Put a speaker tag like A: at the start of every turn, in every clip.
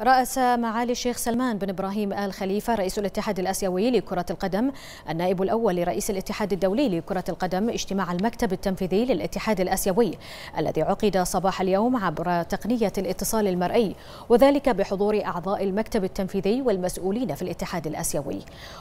A: رأس معالي الشيخ سلمان بن إبراهيم آل خليفة رئيس الاتحاد الآسيوي لكرة القدم النائب الأول لرئيس الاتحاد الدولي لكرة القدم اجتماع المكتب التنفيذي للاتحاد الآسيوي الذي عقد صباح اليوم عبر تقنية الاتصال المرئي وذلك بحضور أعضاء المكتب التنفيذي والمسؤولين في الاتحاد الآسيوي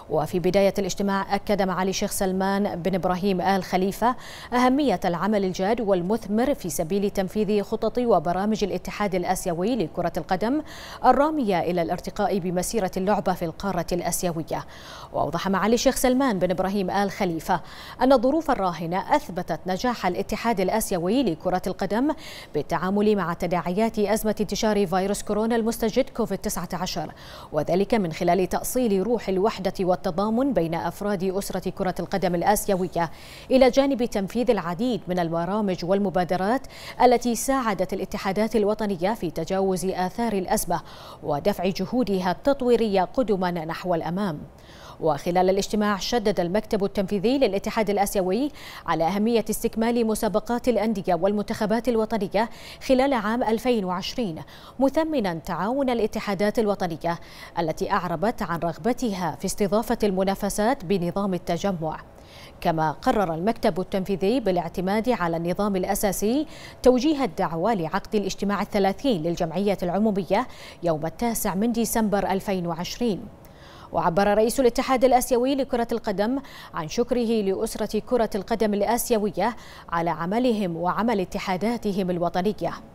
A: وفي بداية الاجتماع أكد معالي الشيخ سلمان بن إبراهيم آل خليفة أهمية العمل الجاد والمثمر في سبيل تنفيذ خطط وبرامج الاتحاد الآسيوي لكرة القدم الرامية إلى الارتقاء بمسيرة اللعبة في القارة الأسيوية وأوضح معالي الشيخ سلمان بن إبراهيم آل خليفة أن الظروف الراهنة أثبتت نجاح الاتحاد الآسيوي لكرة القدم بالتعامل مع تداعيات أزمة انتشار فيروس كورونا المستجد كوفيد-19 وذلك من خلال تأصيل روح الوحدة والتضامن بين أفراد أسرة كرة القدم الآسيوية إلى جانب تنفيذ العديد من البرامج والمبادرات التي ساعدت الاتحادات الوطنية في تجاوز آثار الأزمة ودفع جهودها التطويرية قدما نحو الأمام وخلال الاجتماع شدد المكتب التنفيذي للاتحاد الآسيوي على أهمية استكمال مسابقات الأندية والمنتخبات الوطنية خلال عام 2020 مثمنا تعاون الاتحادات الوطنية التي أعربت عن رغبتها في استضافة المنافسات بنظام التجمع كما قرر المكتب التنفيذي بالاعتماد على النظام الأساسي توجيه الدعوة لعقد الاجتماع الثلاثين للجمعية العمومية يوم التاسع من ديسمبر 2020 وعبر رئيس الاتحاد الآسيوي لكرة القدم عن شكره لأسرة كرة القدم الآسيوية على عملهم وعمل اتحاداتهم الوطنية